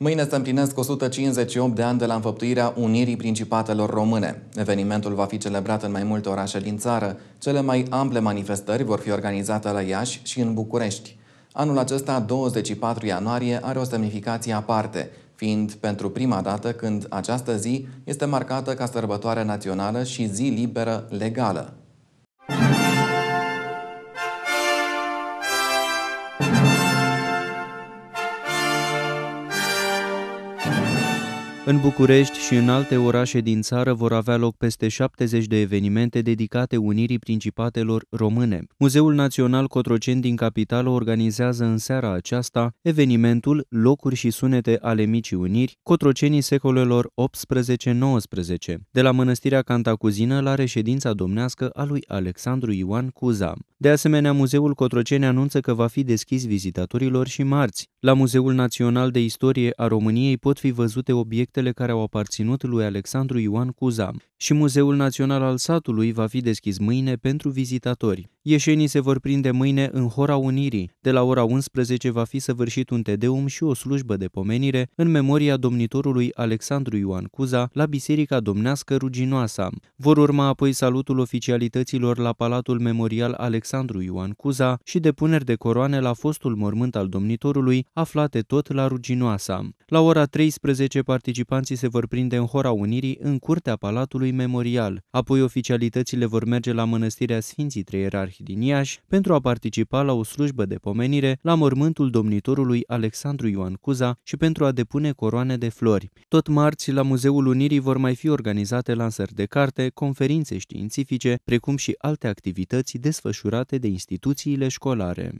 Mâine se împlinesc 158 de ani de la înfăptuirea Unirii Principatelor Române. Evenimentul va fi celebrat în mai multe orașe din țară. Cele mai ample manifestări vor fi organizate la Iași și în București. Anul acesta, 24 ianuarie, are o semnificație aparte, fiind pentru prima dată când această zi este marcată ca sărbătoare națională și zi liberă legală. În București și în alte orașe din țară vor avea loc peste 70 de evenimente dedicate unirii principatelor române. Muzeul Național Cotroceni din Capitală organizează în seara aceasta evenimentul Locuri și sunete ale Micii Uniri, Cotrocenii secolelor 18-19, de la Mănăstirea Cantacuzină la reședința domnească a lui Alexandru Ioan Cuza. De asemenea, Muzeul Cotroceni anunță că va fi deschis vizitatorilor și marți. La Muzeul Național de Istorie a României pot fi văzute obiecte proiectele care au aparținut lui Alexandru Ioan Cuza și Muzeul Național al Satului va fi deschis mâine pentru vizitatori. Ieșenii se vor prinde mâine în Hora Unirii. De la ora 11 va fi săvârșit un tedeum și o slujbă de pomenire în memoria domnitorului Alexandru Ioan Cuza la Biserica Domnească Ruginoasa. Vor urma apoi salutul oficialităților la Palatul Memorial Alexandru Ioan Cuza și depuneri de coroane la fostul mormânt al domnitorului, aflate tot la Ruginoasa. La ora 13 participanții se vor prinde în Hora Unirii în curtea Palatului Sfântului Memorial. Apoi oficialitățile vor merge la Mănăstirea Sfinții Treierarhi din Iași pentru a participa la o slujbă de pomenire la mormântul domnitorului Alexandru Ioan Cuza și pentru a depune coroane de flori. Tot marți, la Muzeul Unirii vor mai fi organizate lansări de carte, conferințe științifice, precum și alte activități desfășurate de instituțiile școlare.